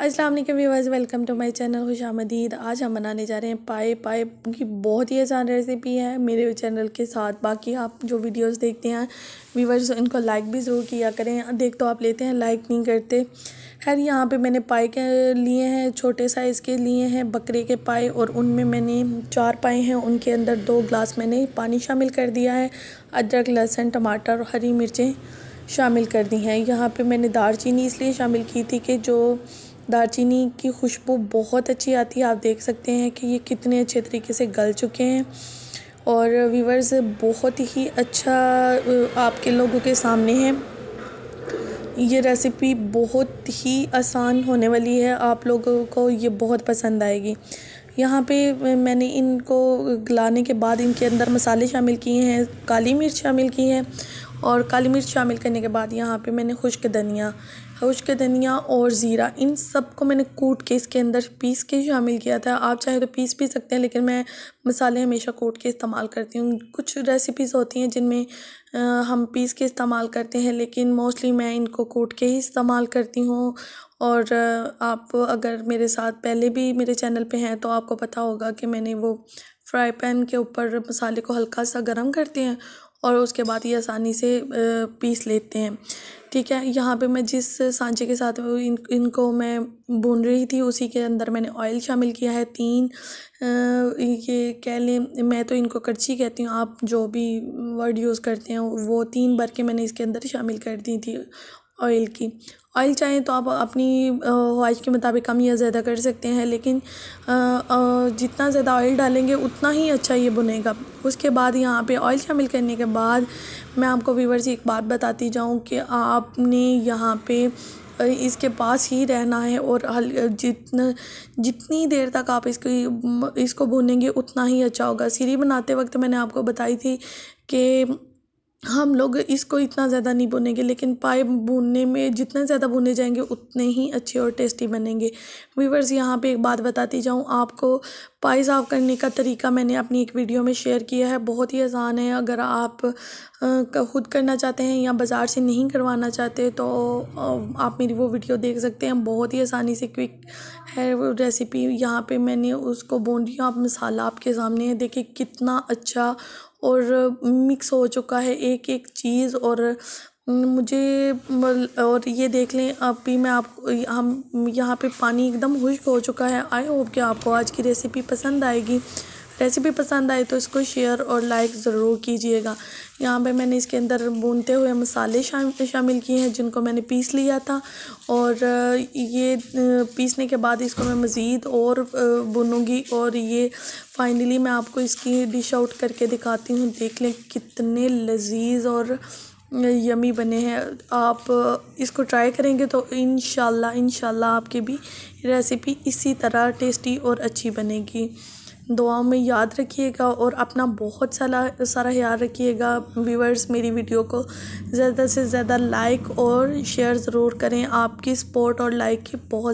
अस्सलाम वालेकुम viewers welcome to my channel खुश आमदीद आज हम बनाने जा रहे हैं पाए पाए की बहुत ही आसान रेसिपी है मेरे चैनल के साथ बाकी आप जो वीडियोस देखते हैं व्यूवर्स इनको लाइक भी ज़रूर किया करें देख तो आप लेते हैं लाइक नहीं करते खैर यहाँ पे मैंने पाए के लिए हैं छोटे साइज़ के लिए हैं बकरे के पाए और उनमें मैंने चार पाए हैं उनके अंदर दो ग्लास मैंने पानी शामिल कर दिया है अदरक लहसुन टमाटर और हरी मिर्चें शामिल कर दी हैं यहाँ पर मैंने दालचीनी इसलिए शामिल की थी कि जो दालचीनी की खुशबू बहुत अच्छी आती है आप देख सकते हैं कि ये कितने अच्छे तरीके से गल चुके हैं और व्यूवर्स बहुत ही अच्छा आपके लोगों के सामने है ये रेसिपी बहुत ही आसान होने वाली है आप लोगों को ये बहुत पसंद आएगी यहाँ पे मैंने इनको गलाने के बाद इनके अंदर मसाले शामिल किए हैं काली मिर्च शामिल की है और काली मिर्च शामिल करने के बाद यहाँ पे मैंने खुश्क धनिया के धनिया और ज़ीरा इन सब को मैंने कूट के इसके अंदर पीस के शामिल किया था आप चाहें तो पीस भी सकते हैं लेकिन मैं मसाले हमेशा कूट के इस्तेमाल करती हूँ कुछ रेसिपीज़ होती हैं जिनमें हम पीस के इस्तेमाल करते हैं लेकिन मोस्टली मैं इनको कूट के ही इस्तेमाल करती हूँ और आप अगर मेरे साथ पहले भी मेरे चैनल पर हैं तो आपको पता होगा कि मैंने वो फ्राई पैन के ऊपर मसाले को हल्का सा गर्म करते हैं और उसके बाद ये आसानी से पीस लेते हैं ठीक है यहाँ पे मैं जिस सांचे के साथ इन इनको मैं भून रही थी उसी के अंदर मैंने ऑयल शामिल किया है तीन आ, ये कह लें मैं तो इनको कड़छी कहती हूँ आप जो भी वर्ड यूज़ करते हैं वो तीन भर के मैंने इसके अंदर शामिल कर दी थी ऑयल की ऑयल चाहें तो आप अपनी ख्वाहिश के मुताबिक कम या ज़्यादा कर सकते हैं लेकिन जितना ज़्यादा ऑयल डालेंगे उतना ही अच्छा ये बुनेगा उसके बाद यहाँ पे ऑयल शामिल करने के बाद मैं आपको व्यूवर्स एक बात बताती जाऊँ कि आपने यहाँ पे इसके पास ही रहना है और हल जितना जितनी देर तक आप इसकी इसको भुनेंगे उतना ही अच्छा होगा सीरी बनाते वक्त मैंने आपको बताई थी कि हम लोग इसको इतना ज़्यादा नहीं बुनेंगे लेकिन पाए बुनने में जितने ज़्यादा बुने जाएंगे उतने ही अच्छे और टेस्टी बनेंगे व्यूवर्स यहाँ पे एक बात बताती जाऊँ आपको पाए साफ़ करने का तरीका मैंने अपनी एक वीडियो में शेयर किया है बहुत ही आसान है अगर आप खुद करना चाहते हैं या बाज़ार से नहीं करवाना चाहते तो आप मेरी वो वीडियो देख सकते हैं बहुत ही आसानी से क्विक है वो रेसिपी यहाँ पे मैंने उसको बोन रही आप मसाला आपके सामने है देखिए कितना अच्छा और मिक्स हो चुका है एक एक चीज़ और मुझे और ये देख लें अभी मैं आप हम यहाँ पे पानी एकदम खुश्क हो चुका है आई होप कि आपको आज की रेसिपी पसंद आएगी रेसिपी पसंद आई तो इसको शेयर और लाइक ज़रूर कीजिएगा यहाँ पे मैंने इसके अंदर बूनते हुए मसाले शाम शामिल किए हैं जिनको मैंने पीस लिया था और ये पीसने के बाद इसको मैं मज़ीद और बुनूँगी और ये फाइनली मैं आपको इसकी डिश आउट करके दिखाती हूँ देख लें कितने लजीज और यमी बने हैं आप इसको ट्राई करेंगे तो इन शाला आपकी भी रेसिपी इसी तरह टेस्टी और अच्छी बनेगी दुआओं में याद रखिएगा और अपना बहुत सारा सारा ख्याल रखिएगा व्यूअर्स मेरी वीडियो को ज़्यादा से ज़्यादा लाइक और शेयर ज़रूर करें आपकी सपोर्ट और लाइक की बहुत